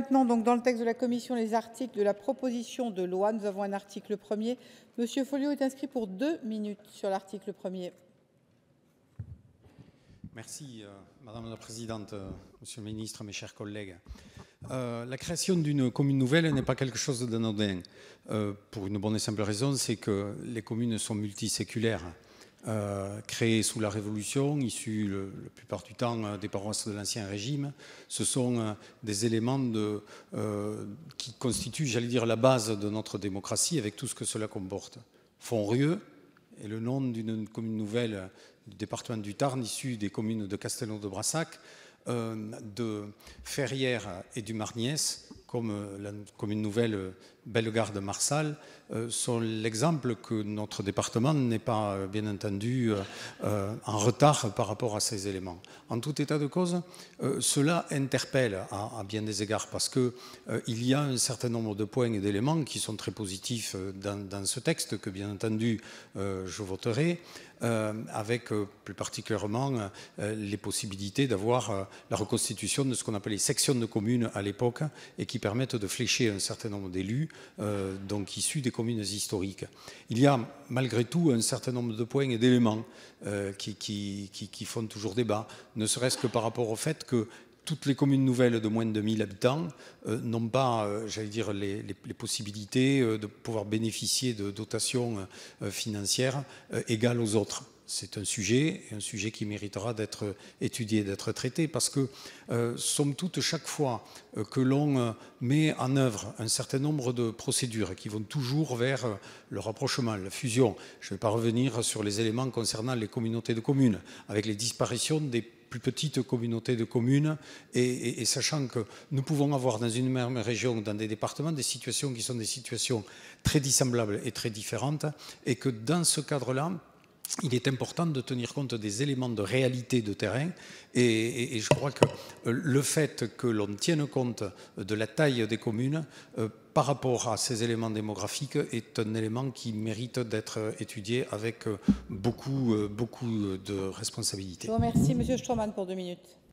maintenant donc dans le texte de la commission les articles de la proposition de loi. Nous avons un article premier. Monsieur Folio est inscrit pour deux minutes sur l'article premier. Merci euh, Madame la Présidente, euh, Monsieur le Ministre, mes chers collègues. Euh, la création d'une commune nouvelle n'est pas quelque chose d'anodin. pour une bonne et simple raison, c'est que les communes sont multiséculaires. Euh, créés sous la Révolution, issus le, la plupart du temps euh, des paroisses de l'Ancien Régime. Ce sont euh, des éléments de, qui constituent, j'allais dire, la base de notre démocratie avec tout ce que cela comporte. Fonrieux est le nom d'une commune nouvelle du département du Tarn, issue des communes de Castelnau de Brassac, de Ferrières et du Marniès, comme, euh, la commune nouvelle euh, Bellegarde-Marsal, euh, sont l'exemple que notre département n'est pas, bien entendu, en retard par rapport à ces éléments. En tout état de cause, cela interpelle à, bien des égards parce qu'il il y a un certain nombre de points et d'éléments qui sont très positifs dans, ce texte que, bien entendu, je voterai. avec plus particulièrement les possibilités d'avoir la reconstitution de ce qu'on appelait les sections de communes à l'époque et qui permettent de flécher un certain nombre d'élus euh, donc issus des communes historiques. Il y a malgré tout un certain nombre de points et d'éléments euh, qui, font toujours débat, ne serait-ce que par rapport au fait que toutes les communes nouvelles de moins de 1000 habitants euh, n'ont pas, j'allais dire, les, possibilités de pouvoir bénéficier de dotations financières égales aux autres c'est un sujet, un sujet qui méritera d'être étudié, d'être traité, parce que, euh, somme toute, chaque fois euh, que l'on euh, met en œuvre un certain nombre de procédures qui vont toujours vers le rapprochement, la fusion, je ne vais pas revenir sur les éléments concernant les communautés de communes, avec les disparitions des plus petites communautés de communes, et, et sachant que nous pouvons avoir dans une même région, dans des départements, des situations qui sont des situations très dissemblables et très différentes, et que dans ce cadre-là, il est important de tenir compte des éléments de réalité de terrain. Et, je crois que euh, le fait que l'on tienne compte de la taille des communes euh, par rapport à ces éléments démographiques est un élément qui mérite d'être euh, étudié avec beaucoup, beaucoup de responsabilité. Je vous remercie, Monsieur Stroman, pour deux minutes.